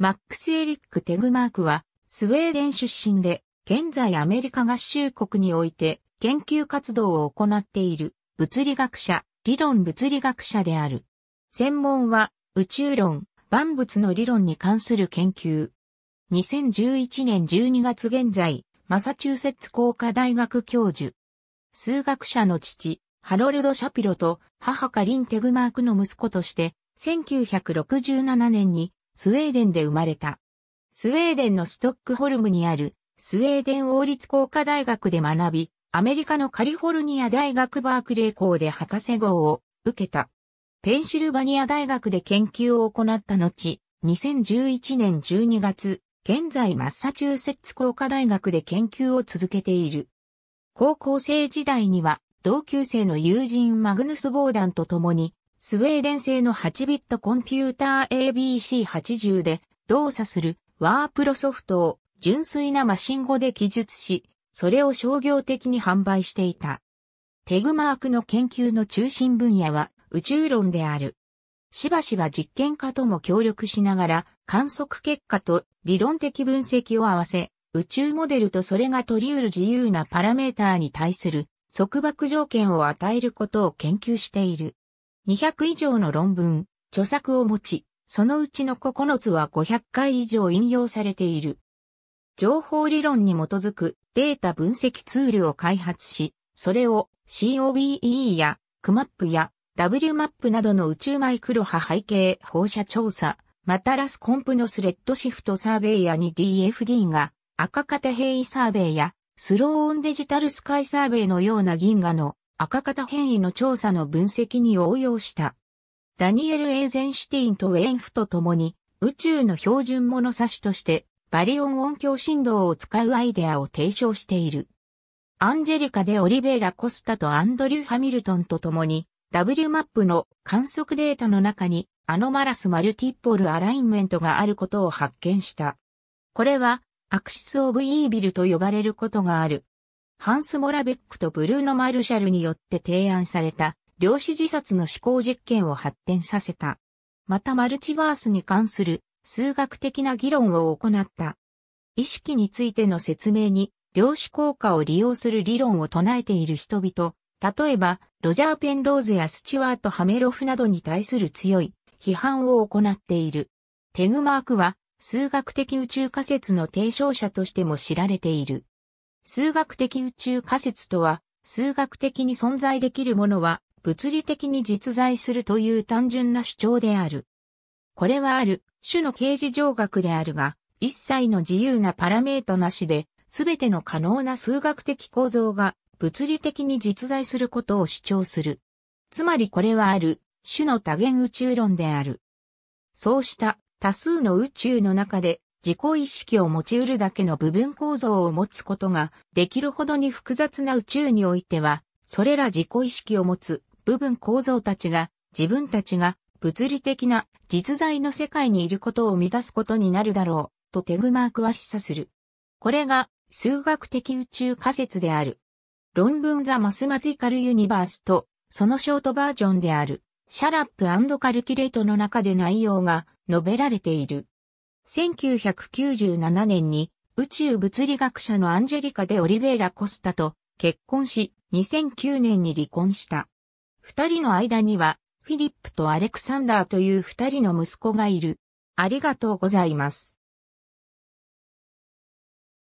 マックス・エリック・テグマークは、スウェーデン出身で、現在アメリカ合衆国において、研究活動を行っている、物理学者、理論物理学者である。専門は、宇宙論、万物の理論に関する研究。2011年12月現在、マサチューセッツ工科大学教授。数学者の父、ハロルド・シャピロと母カリン・テグマークの息子として、1967年にスウェーデンで生まれた。スウェーデンのストックホルムにあるスウェーデン王立工科大学で学び、アメリカのカリフォルニア大学バークレー校で博士号を受けた。ペンシルバニア大学で研究を行った後、2011年12月、現在マッサチューセッツ工科大学で研究を続けている。高校生時代には同級生の友人マグヌス・ボーダンと共にスウェーデン製の8ビットコンピューター ABC80 で動作するワープロソフトを純粋なマシン語で記述し、それを商業的に販売していた。テグマークの研究の中心分野は宇宙論である。しばしば実験家とも協力しながら観測結果と理論的分析を合わせ、宇宙モデルとそれが取り得る自由なパラメーターに対する束縛条件を与えることを研究している。200以上の論文、著作を持ち、そのうちの9つは500回以上引用されている。情報理論に基づくデータ分析ツールを開発し、それを COBE や QMAP や WMAP などの宇宙マイクロ波背景放射調査、またラスコンプのスレッドシフトサーベイヤに DFD が赤型変異サーベイやスローオンデジタルスカイサーベイのような銀河の赤型変異の調査の分析に応用した。ダニエル・エーゼンシュティンとウェインフと共に宇宙の標準物差しとしてバリオン音響振動を使うアイデアを提唱している。アンジェリカ・でオリベーラ・コスタとアンドリュー・ハミルトンと共に W マップの観測データの中にアノマラス・マルティポール・アラインメントがあることを発見した。これはアクシス・オブ・イービルと呼ばれることがある。ハンス・モラベックとブルーノ・マルシャルによって提案された量子自殺の思考実験を発展させた。またマルチバースに関する数学的な議論を行った。意識についての説明に量子効果を利用する理論を唱えている人々、例えばロジャー・ペンローズやスチュワート・ハメロフなどに対する強い批判を行っている。テグマークは数学的宇宙仮説の提唱者としても知られている。数学的宇宙仮説とは、数学的に存在できるものは、物理的に実在するという単純な主張である。これはある、種の形事上学であるが、一切の自由なパラメータなしで、すべての可能な数学的構造が物理的に実在することを主張する。つまりこれはある、種の多元宇宙論である。そうした多数の宇宙の中で自己意識を持ち得るだけの部分構造を持つことができるほどに複雑な宇宙においては、それら自己意識を持つ部分構造たちが自分たちが物理的な実在の世界にいることを満たすことになるだろうとテグマークは示唆する。これが数学的宇宙仮説である。論文ザ・マスマティカル・ユニバースとそのショートバージョンであるシャラップカルキュレートの中で内容が述べられている。1997年に宇宙物理学者のアンジェリカ・デ・オリベイラ・コスタと結婚し、2009年に離婚した。二人の間には、フィリップとアレクサンダーという二人の息子がいる。ありがとうございます。